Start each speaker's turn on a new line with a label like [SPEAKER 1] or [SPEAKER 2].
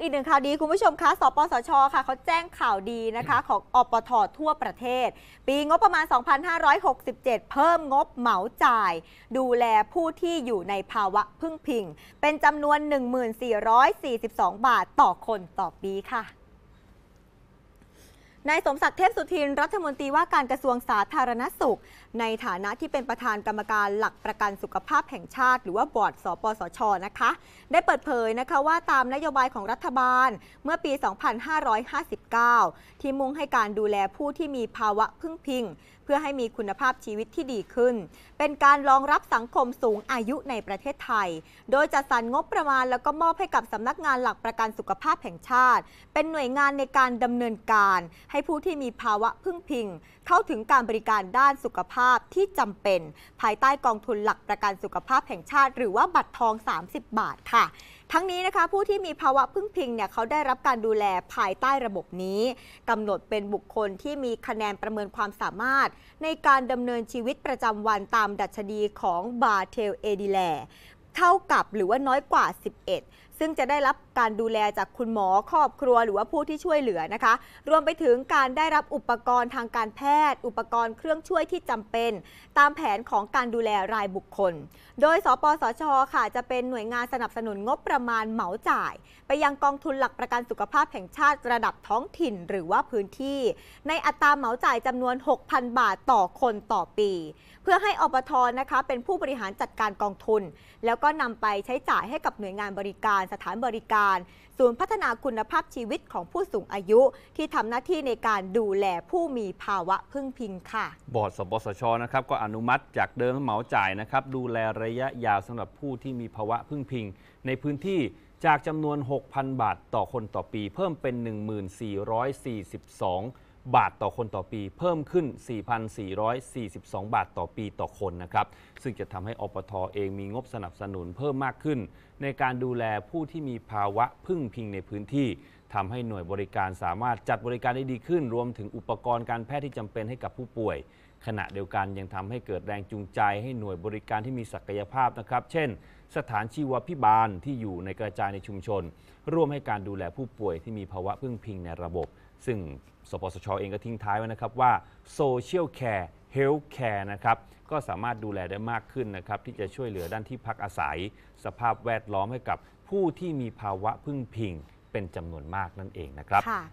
[SPEAKER 1] อีกหนึ่งข่าวดีคุณผู้ชมคะ สปสช ค่ะ เขาแจ้งข่าวดีนะคะ ของอปททั่วประเทศ ปีงบประมาณ 2567 เพิ่มงบเหมาจ่าย ดูแลผู้ที่อยู่ในภาวะพึ่งพิง เป็นจำนวน 1442 บาทต่อคนต่อปีค่ะนายสมศักดิ์เทพสุทินรัฐมนตรีว่าการกระทรวงสาธารณสุข ในฐานะที่เป็นประธานกรรมการหลักประกันสุขภาพแห่งชาติ หรือว่าบอร์ดสปสชนะคะ ได้เปิดเผยนะคะว่าตามนโยบายของรัฐบาลเมื่อปี 2559 ที่มุ่งให้การดูแลผู้ที่มีภาวะพึ่งพิงพื่อให้มีคุณภาพชีวิตที่ดีขึ้น เป็นการรองรับสังคมสูงอายุในประเทศไทย โดยจัดสรรงบประมาณ แล้วก็มอบให้กับสำนักงานหลักประกันสุขภาพแห่งชาติ เป็นหน่วยงานในการดำเนินการ ให้ผู้ที่มีภาวะพึ่งพิง เข้าถึงการบริการด้านสุขภาพที่จำเป็นภายใต้กองทุนหลักประกันสุขภาพแห่งชาติ หรือว่าบัตรทอง 30 บาทค่ะ ทั้งนี้นะคะ ผู้ที่มีภาวะพึ่งพิงเนี่ยเขาได้รับการดูแลภายใต้ระบบนี้กำหนดเป็นบุคคลที่มีคะแนนประเมินความสามารถในการดำเนินชีวิตประจำวันตามดัชนีของบาเทลเอดิแลเท่ากับหรือว่าน้อยกว่า 11 ซึ่งจะได้รับการดูแลจากคุณหมอครอบครัวหรือว่าผู้ที่ช่วยเหลือนะคะรวมไปถึงการได้รับอุปกรณ์ทางการแพทย์ อุปกรณ์เครื่องช่วยที่จำเป็นตามแผนของการดูแลรายบุคคล โดย สปสชค่ะจะเป็นหน่วยงานสนับสนุนงบประมาณเหมาจ่าย ไปยังกองทุนหลักประกันสุขภาพแห่งชาติระดับท้องถิ่นหรือว่าพื้นที่ ในอัตราเหมาจ่ายจำนวน 6,000 บาทต่อคนต่อปี เพื่อให้อปทนะคะเป็นผู้บริหารจัดการกองทุนแล้วก็ก็นำไปใช้จ่ายให้กับหน่วยงานบริการสถานบริการศูนย์พัฒนาคุณภาพชีวิตของผู้สูงอายุที่ทำหน้าที่ในการดูแลผู้มีภาวะพึ่งพิงค่ะ
[SPEAKER 2] บอร์ดสบสช นะครับ ก็อนุมัติจากเดิมเหมาจ่ายนะครับ ดูแลระยะยาวสำหรับผู้ที่มีภาวะพึ่งพิง ในพื้นที่จากจำนวน 6,000 บาทต่อคนต่อปี เพิ่มเป็น 1442บาทต่อคนต่อปีเพิ่มขึ้น 4,442 บาทต่อปีต่อคนนะครับ ซึ่งจะทำให้อปทอเองมีงบสนับสนุนเพิ่มมากขึ้น ในการดูแลผู้ที่มีภาวะพึ่งพิงในพื้นที่ทำให้หน่วยบริการสามารถจัดบริการได้ดีขึ้น รวมถึงอุปกรณ์การแพทย์ที่จำเป็นให้กับผู้ป่วย ขณะเดียวกันยังทำให้เกิดแรงจูงใจให้หน่วยบริการที่มีศักยภาพนะครับเช่นสถานชีวพิบาลที่อยู่ในกระจายในชุมชน ร่วมให้การดูแลผู้ป่วยที่มีภาวะพึ่งพิงในระบบ ซึ่งสปสชเองก็ทิ้งท้ายไว้นะครับว่าโซเชียลแคร์เฮลท์แคร์นะครับก็สามารถดูแลได้มากขึ้นนะครับที่จะช่วยเหลือด้านที่พักอาศัย สภาพแวดล้อมให้กับผู้ที่มีภาวะพึ่งพิงเป็นจำนวนมากนั่นเองนะครับ